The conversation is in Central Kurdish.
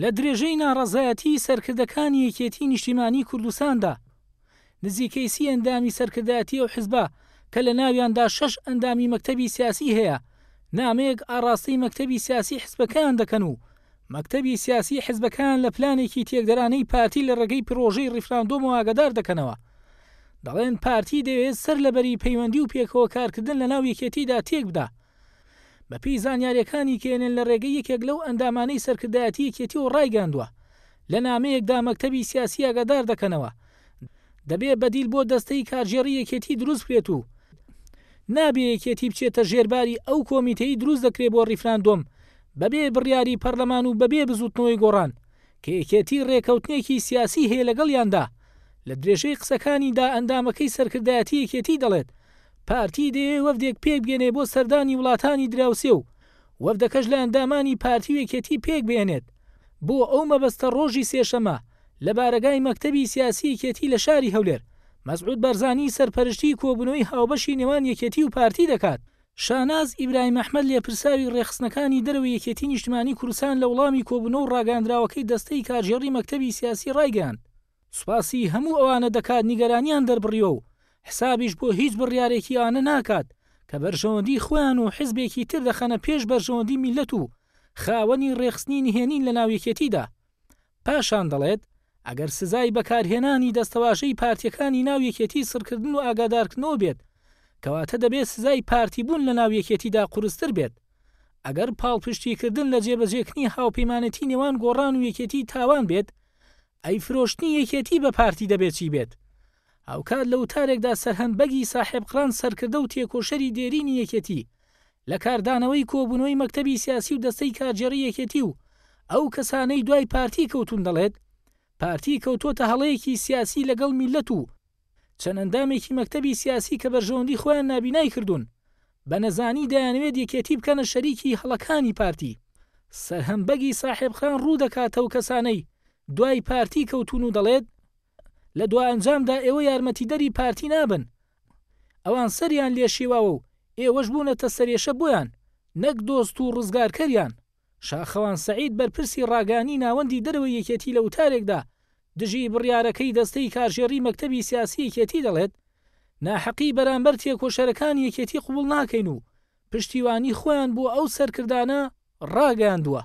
لە درێژەی ناڕزایەتی سەرکردەکانی یەکێتی نیشتیمانی کوردستاندا نزیکەی سی ئەندامی سەرکردایەتی و حزبە کە لە ناویاندا شەش ئەندامی مەکتەبی سیاسی هەیە نامەیەک ئاڕاستی مەکتەبی سیاسی حسبەکان دەکەن و مەکتەبی سیاسی حزبەکان لە پلانێکی تێکدەرانەی پارتی لە ڕێگەی پرۆژەی ریفراندۆم و ئاگدار دەکەنەوە دەڵێن پارتی دەوێت سەر لەبەری پەیوەندی و پێکەوە کارکردن لە ناو یەکێتیدا تێک بدا بەپی زانیاریەکانی کێنن لە ڕێگەی یەکێک لەو ئەندامانەی سەرکردایەتی یەکێتی و ڕایگەاندووە لە نامەیەکدا مەکتتەبی سیاسی ئەگەدار دەکەنەوە دەبێ بەدیل بۆ دەستەی کارژێری یەکێتی دروست کرێت و نابێ یەکێتی بچێتە ژێرباری ئەو کۆمیتەی دروست دەکرێت بۆ ریفراندۆم بەبێ بڕیاری پەرلەمان و بەبێ بزوتنەوەی گۆڕان کە یەکێتی ڕێکەوتنێکی سیاسی هەیە لەگەڵ یاندا لە درێژەی قسەکانیدا ئەندامەکەی سەرکردایەتی یەکێتی دەڵێت پارتی دێ وەفدێک پێبگەێنێ بۆ سەردانی وڵاتانی دراوسێ و وەفدەکەش لە ئەندامانی پارتی وێکێتی پێک بێنێت بۆ ئەو مەبەستە ڕۆژی سێشەمە لە بارگای مەکتەبی سیاسی یەکێتی لە شاری هەولێر مەزعود بەرزانی سەرپەرشتی کۆبنەوەی هاوبەشی نێوان یەکێتی و پارتی دەکات شاناز ئیبراهیم ئەحمد لێ پرساوی ڕێخستنەکانی دەروی یەکێتی نیشتمانی کوردستان لە وڵامی کۆبنە و ڕاگەاندراوەکەی دەستەی کارژێڕی مەکتەبی سیاسی ڕایگەاند سوپاسی هەموو ئەوانە دەکات نیگەرانیان دەربڕیەوە حسابیش بۆ هیچ بڕیارێکی ئاە ناکات کە بەرژەوەندی خۆیان و حزبێکی تر دەخەنە پێش بەرژەوەندی میلەت و خاوەنی ڕێخستنی نهێنین لە ناویەکەتیدا پاشان دەڵێت ئەگەر سزای بەکارهێنانی دەستەواشەی پارتیەکانی ناویەکەتی سڕکردن و ئاگادارکردنەوە بێت کەواتە دەبێت سزای پارتی بوون لە ناویەکەتیدا قورستر بێت ئەگەر پاڵپشتیکردن لە جێبەجێکننی هاوپەیمانەتی نێوان گۆڕان و یەکێتی تاوان بێت ئەی فرۆشتنی یەکێتی بە پارتی دەبێت چی بێت ئەوکات لەو تارێکدا سەرهەندبەگی ساحبقران سەرکردە و تێکۆشەری دێرینی یەکەتی لە کاردانەوەی کۆبوونەوەی مەکتتەبی سیاسی و دەستەی کارجێری یەکەتی و ئەو کەسانەی دوای پارتی کەوتون دەڵێت پارتی کەوتۆتە هەڵەیەکی سیاسی لەگەڵ میلەت و چەندەندامێکی مەکتتەبی سیاسی کە بەرژەوەندی خۆیان نبینای کردوون بە نەزانی دەیانوێت یەکێتی بکەنە شەریکی هەڵەکانی پارتی سەرهەمبەگی ساحبخان ڕوودەکاتە و کەسانەی دوای پارتی کەوتون و دەڵێت لە دو ئەنجامدا ئێوە یارمەتیدەری پارتی نابن ئەوان سەریان لێشیواوە و ئێوەش بوونەتە سەرێشە بۆیان نەک دۆست و ڕزگارکەریان شاخەوان سعید بەرپرسی ڕاگانی ناوەندی دەرەوە یەکێتی لە وتارێکدا دژی بڕیارەکەی دەستەی کارژێری مەکتەبی سیاسی یەکێتی دەڵێت ناحەقی بەرامبەر تێکۆشەرەکان یەکێتی قوبول ناکەین و پشتیوانی خۆیان بۆ ئەو سەرکردانە ڕاگەاندووە